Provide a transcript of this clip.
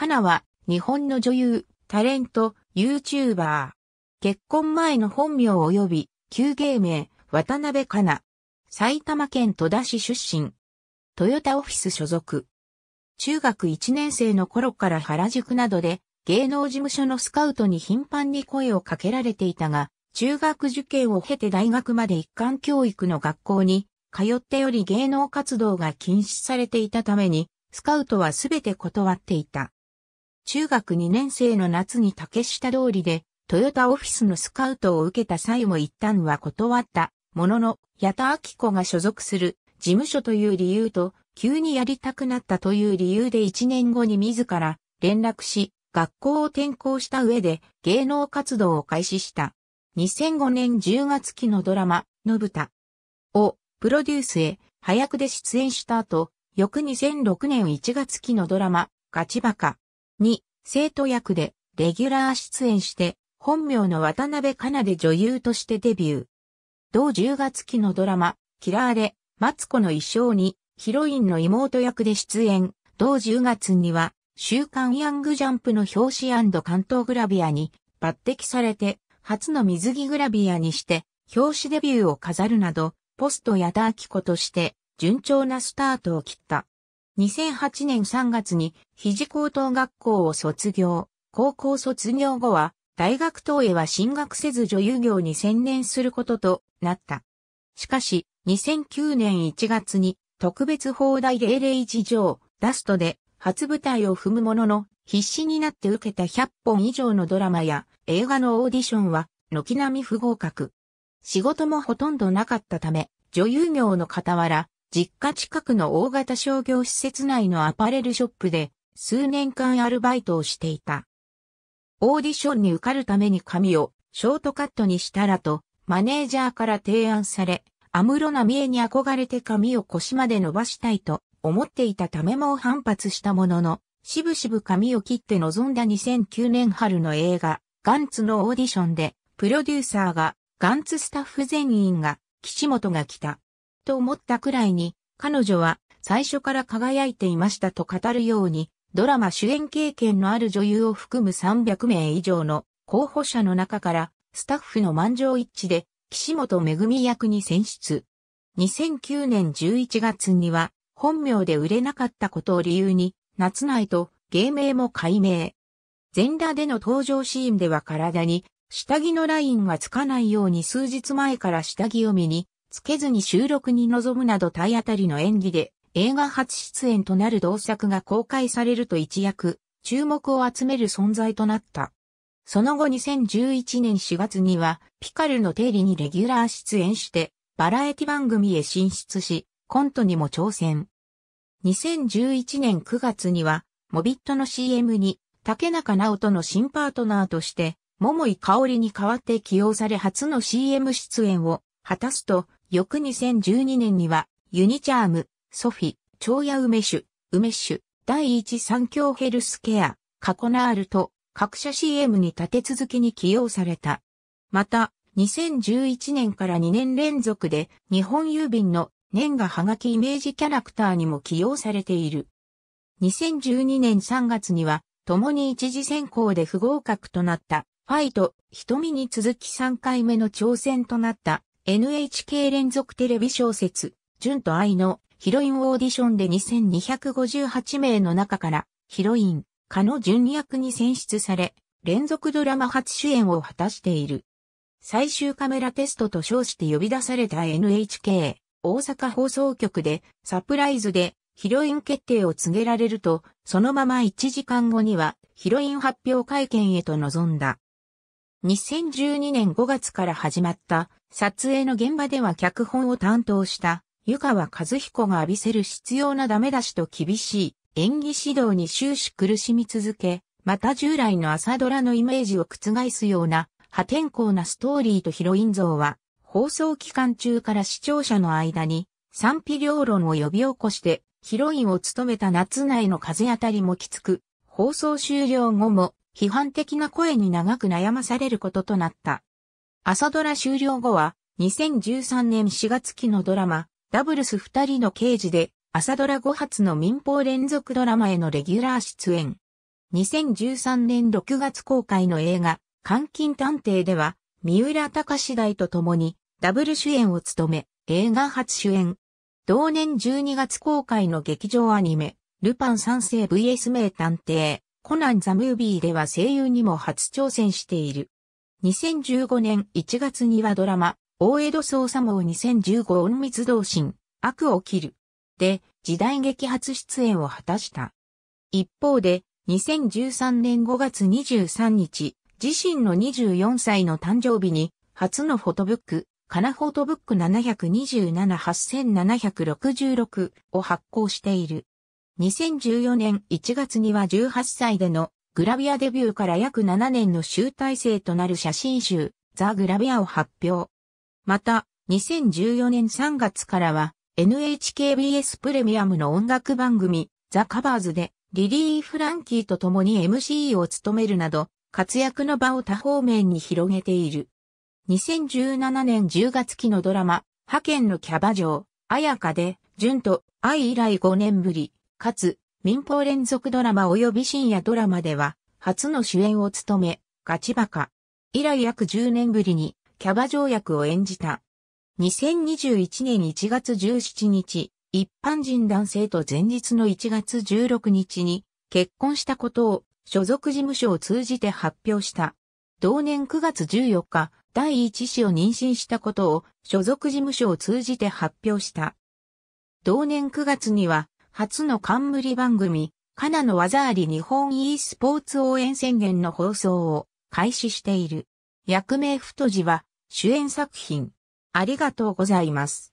カナは、日本の女優、タレント、YouTuber。結婚前の本名及び、旧芸名、渡辺かな。埼玉県戸田市出身。トヨタオフィス所属。中学1年生の頃から原宿などで芸能事務所のスカウトに頻繁に声をかけられていたが、中学受験を経て大学まで一貫教育の学校に通っており芸能活動が禁止されていたために、スカウトはすべて断っていた。中学2年生の夏に竹下通りで、トヨタオフィスのスカウトを受けた際も一旦は断った、ものの、矢田明子が所属する事務所という理由と、急にやりたくなったという理由で1年後に自ら連絡し、学校を転校した上で芸能活動を開始した。2005年10月期のドラマ、のぶたをプロデュースへ早くで出演した後、翌2006年1月期のドラマ、ガチバカに生徒役でレギュラー出演して、本名の渡辺かなで女優としてデビュー。同10月期のドラマ、キラーで、マツコの衣装に、ヒロインの妹役で出演。同10月には、週刊ヤングジャンプの表紙関東グラビアに抜擢されて、初の水着グラビアにして、表紙デビューを飾るなど、ポスト矢田明子として、順調なスタートを切った。2008年3月に肘高等学校を卒業。高校卒業後は大学等へは進学せず女優業に専念することとなった。しかし、2009年1月に特別法題。0 0事情、ラストで初舞台を踏むものの必死になって受けた100本以上のドラマや映画のオーディションは軒並み不合格。仕事もほとんどなかったため、女優業の傍ら、実家近くの大型商業施設内のアパレルショップで数年間アルバイトをしていた。オーディションに受かるために髪をショートカットにしたらとマネージャーから提案され、アムロナミエに憧れて髪を腰まで伸ばしたいと思っていたためも反発したものの、しぶしぶ髪を切って臨んだ2009年春の映画、ガンツのオーディションで、プロデューサーが、ガンツスタッフ全員が、岸本が来た。と思ったくらいに、彼女は最初から輝いていましたと語るように、ドラマ主演経験のある女優を含む300名以上の候補者の中から、スタッフの満場一致で、岸本めぐみ役に選出。2009年11月には、本名で売れなかったことを理由に、夏内と芸名も改名。全裸での登場シーンでは体に、下着のラインがつかないように数日前から下着を見につけずに収録に臨むなど体当たりの演技で映画初出演となる同作が公開されると一躍注目を集める存在となった。その後2011年4月にはピカルの定理にレギュラー出演してバラエティ番組へ進出しコントにも挑戦。2011年9月にはモビットの CM に竹中直人の新パートナーとして桃井香織に代わって起用され初の CM 出演を果たすと、翌2012年には、ユニチャーム、ソフィ、蝶屋梅酒、梅酒、第一三共ヘルスケア、カコナールと各社 CM に立て続けに起用された。また、2011年から2年連続で日本郵便の年賀はがきイメージキャラクターにも起用されている。2012年3月には、共に一時選考で不合格となった、ファイト、瞳に続き3回目の挑戦となった、NHK 連続テレビ小説、純と愛のヒロインオーディションで2258名の中から、ヒロイン、加野純役に選出され、連続ドラマ初主演を果たしている。最終カメラテストと称して呼び出された NHK 大阪放送局でサプライズでヒロイン決定を告げられると、そのまま1時間後にはヒロイン発表会見へと臨んだ。2012年5月から始まった撮影の現場では脚本を担当した湯川和彦が浴びせる必要なダメ出しと厳しい演技指導に終始苦しみ続け、また従来の朝ドラのイメージを覆すような破天荒なストーリーとヒロイン像は放送期間中から視聴者の間に賛否両論を呼び起こしてヒロインを務めた夏内の風当たりもきつく、放送終了後も批判的な声に長く悩まされることとなった。朝ドラ終了後は、2013年4月期のドラマ、ダブルス二人の刑事で、朝ドラ5発の民放連続ドラマへのレギュラー出演。2013年6月公開の映画、監禁探偵では、三浦隆史大と共に、ダブル主演を務め、映画初主演。同年12月公開の劇場アニメ、ルパン三世 VS 名探偵、コナン・ザ・ムービーでは声優にも初挑戦している。2015年1月にはドラマ、大江戸捜査網2015隠密同心、悪を切る。で、時代劇初出演を果たした。一方で、2013年5月23日、自身の24歳の誕生日に、初のフォトブック、カナフォトブック7278766を発行している。2014年1月には18歳でのグラビアデビューから約7年の集大成となる写真集、ザ・グラビアを発表。また、2014年3月からは NHKBS プレミアムの音楽番組、ザ・カバーズでリリー・フランキーと共に MC を務めるなど、活躍の場を多方面に広げている。2017年10月期のドラマ、派遣のキャバ嬢、綾香で、純と愛以来5年ぶり、かつ、民放連続ドラマ及び深夜ドラマでは、初の主演を務め、ガチバカ。以来約10年ぶりに、キャバ条約を演じた。2021年1月17日、一般人男性と前日の1月16日に結婚したことを所属事務所を通じて発表した。同年9月14日、第一子を妊娠したことを所属事務所を通じて発表した。同年9月には初の冠番組、カナの技あり日本 e スポーツ応援宣言の放送を開始している。役名太字は主演作品。ありがとうございます。